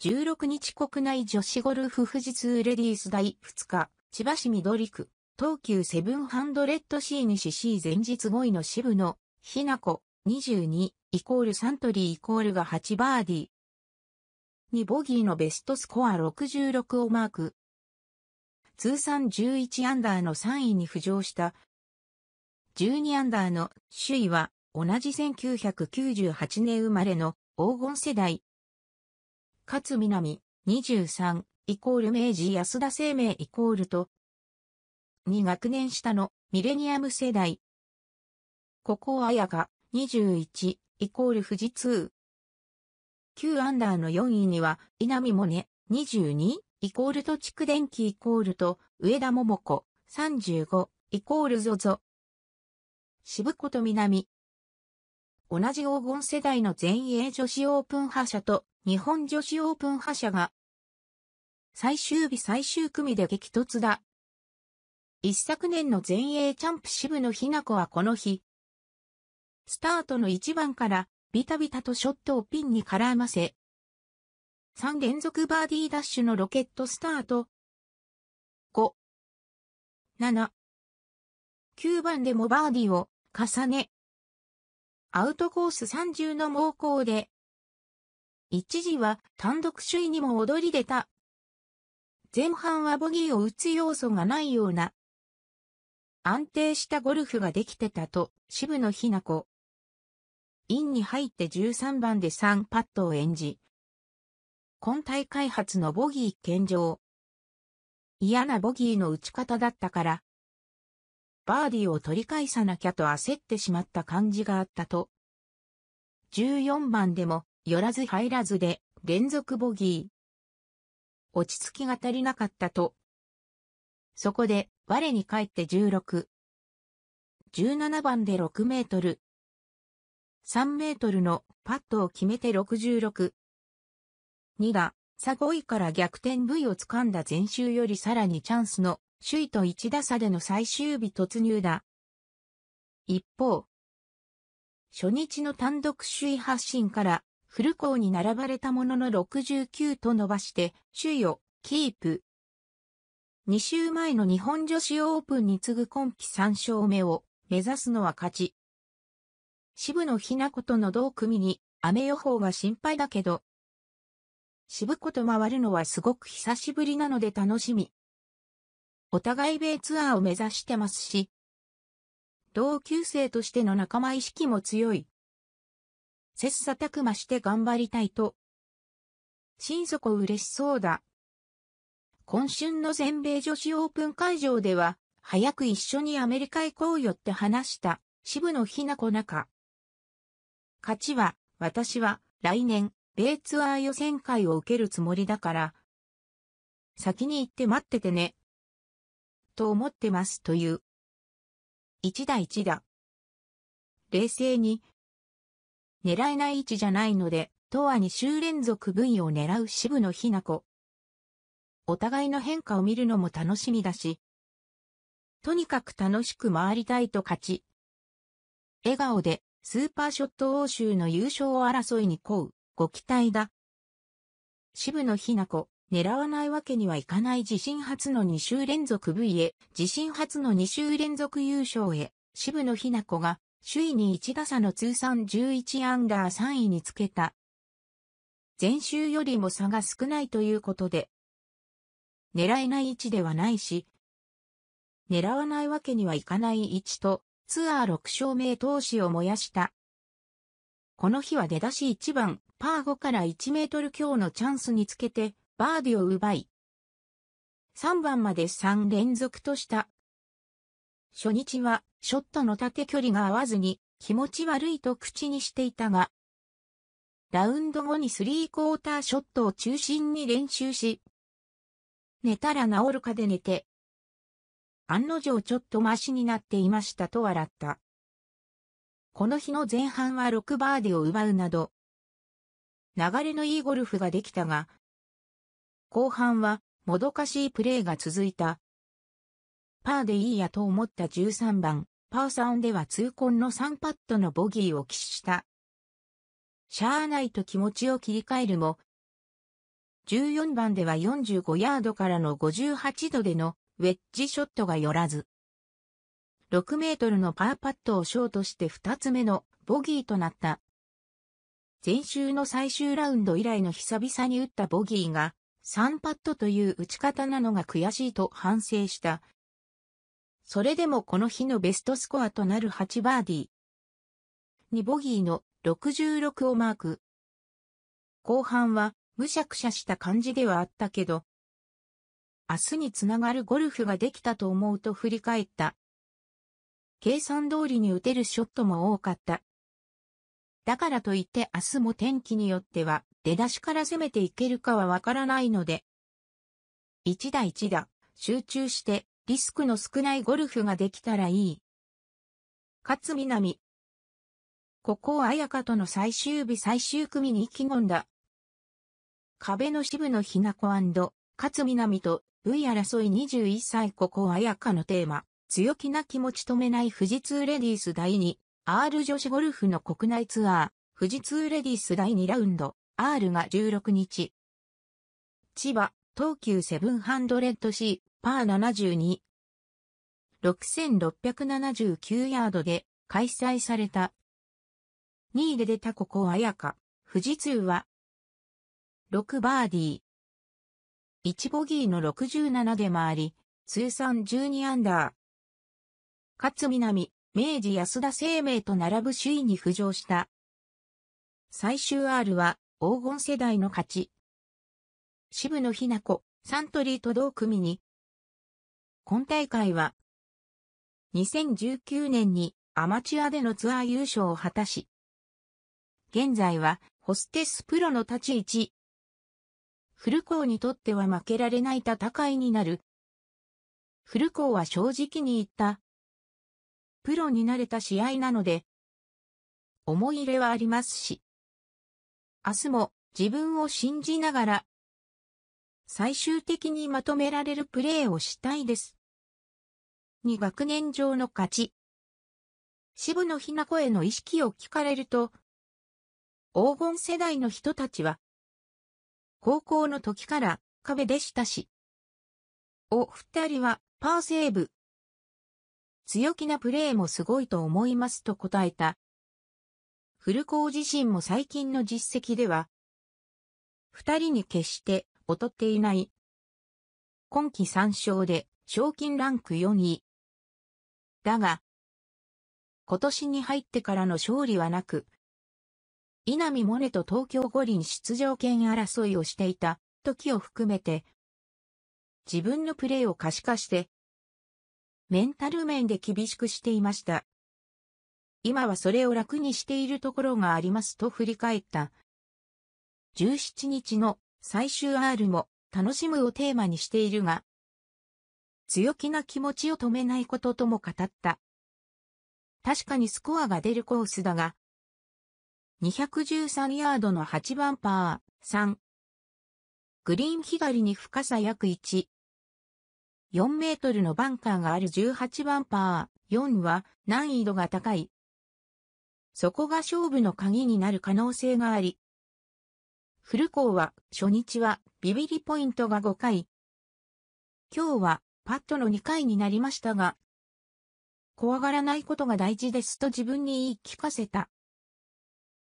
16日国内女子ゴルフ富士通レディース第2日、千葉市緑区、東急セブンハンドレッド C 西 C 前日5位の渋野、ひなこ、22、イコールサントリーイコールが8バーディー。2ボギーのベストスコア66をマーク。通算11アンダーの3位に浮上した。12アンダーの首位は同じ1998年生まれの黄金世代勝南、23、イコール明治安田生命イコールと、2学年下のミレニアム世代。ここ綾香、21、イコール富士通。旧アンダーの4位には、稲見萌音、22、イコールと蓄電機イコールと、上田桃子、35、イコールゾゾ。渋子と南。同じ黄金世代の全英女子オープン覇者と日本女子オープン覇者が、最終日最終組で激突だ。一昨年の全英チャンプ渋野日向子はこの日、スタートの1番からビタビタとショットをピンに絡ませ、3連続バーディーダッシュのロケットスタート。5、7、9番でもバーディーを重ね、アウトコース30の猛攻で一時は単独首位にも躍り出た。前半はボギーを打つ要素がないような安定したゴルフができてたと渋野日向子。インに入って13番で3パットを演じ、今大会初のボギー献上。嫌なボギーの打ち方だったから、バーディーを取り返さなきゃと焦ってしまった感じがあったと。14番でも寄らず入らずで、連続ボギー。落ち着きが足りなかったと。そこで、我に帰って16。17番で6メートル。3メートルのパットを決めて66。2が、差5位から逆転 V を掴んだ前週よりさらにチャンスの首位と1打差での最終日突入だ。一方、初日の単独首位発進から古港に並ばれたものの69と伸ばして、首位をキープ。2週前の日本女子オープンに次ぐ今季3勝目を目指すのは勝ち。渋野ひな子との同組に雨予報が心配だけど、渋子と回るのはすごく久しぶりなので楽しみ。お互い米ツアーを目指してますし、同級生としての仲間意識も強い。切磋琢磨して頑張りたいと。心底嬉しそうだ。今春の全米女子オープン会場では、早く一緒にアメリカ行こうよって話した渋野日向子中。勝ちは、私は来年、米ツアー予選会を受けるつもりだから、先に行って待っててね。と思ってますという。一打一打。冷静に狙えない位置じゃないので、とは2週連続 V を狙う渋野日向子。お互いの変化を見るのも楽しみだし、とにかく楽しく回りたいと勝ち。笑顔で、スーパーショット欧州の優勝を争いに乞う、ご期待だ。渋野日向子、狙わないわけにはいかない自身初の2週連続 V へ、自身初の2週連続優勝へ、渋野日向子が首位に1打差の通算11アンダー3位につけた。前週よりも差が少ないということで、狙えない位置ではないし、狙わないわけにはいかない位置と、ツアー6勝目投資を燃やした。この日は出だし1番、パー5から1メートル強のチャンスにつけて、バーディを奪い、3番まで3連続とした。初日はショットの縦距離が合わずに気持ち悪いと口にしていたが、ラウンド後にスリークォーターショットを中心に練習し、寝たら治るかで寝て、案の定ちょっとマシになっていましたと笑った。この日の前半は6バーディを奪うなど、流れのいいゴルフができたが、後半はもどかしいプレーが続いた。パーでいいやと思った13番。ンでは痛恨の3パットのボギーを喫した。しゃーないと気持ちを切り替えるも、14番では45ヤードからの58度でのウェッジショットが寄らず、6メートルのパーパットをショートして2つ目のボギーとなった。前週の最終ラウンド以来の久々に打ったボギーが3パットという打ち方なのが悔しいと反省したそれでもこの日のベストスコアとなる8バーディー。2ボギーの66をマーク。後半はむしゃくしゃした感じではあったけど、明日につながるゴルフができたと思うと振り返った。計算通りに打てるショットも多かった。だからといって明日も天気によっては出だしから攻めていけるかはわからないので、一打一打集中してリスクの少ないゴルフができたらいい。勝みなみ。ここを綾香との最終日最終組に意気込んだ。壁の渋野ひな子勝みなみと V 争い21歳ここ綾香のテーマ。強気な気持ち止めない富士通レディース第2。R 女子ゴルフの国内ツアー。富士通レディース第2ラウンド。R が16日。千葉、東急セブンハンドレッド C、パー72。6679ヤードで開催された。2位で出たここ綾香、富士通は、6バーディー。1ボギーの67で回り、通算12アンダー。勝南、明治安田生命と並ぶ首位に浮上した。最終 R は黄金世代の勝ち。渋野日向子、サントリーと同組に今大会は、2019年にアマチュアでのツアー優勝を果たし、現在はホステスプロの立ち位置。古川にとっては負けられない戦いになる。古川は正直に言った。プロになれた試合なので、思い入れはありますし、明日も自分を信じながら最終的にまとめられるプレーをしたいです。2学年上の勝ち。渋野日向子への意識を聞かれると、黄金世代の人たちは、高校の時から壁でしたし、お二人はパーセーブ。強気なプレーもすごいと思いますと答えた。古子自身も最近の実績では、二人に決して劣っていない。今季3勝で、賞金ランク4位。だが、今年に入ってからの勝利はなく、稲見萌寧と東京五輪出場権争いをしていた時を含めて、自分のプレーを可視化して、メンタル面で厳しくしていました。今はそれを楽にしているところがありますと振り返った。17日の最終 R も楽しむをテーマにしているが、強気な気持ちを止めないこととも語った。確かにスコアが出るコースだが、213ヤードの8番パー3。グリーン左に深さ約1。4メートルのバンカーがある18番パー4は難易度が高い。そこが勝負の鍵になる可能性があり、古ーは初日はビビリポイントが5回。今日はパットの2回になりましたが、怖がらないことが大事ですと自分に言い聞かせた。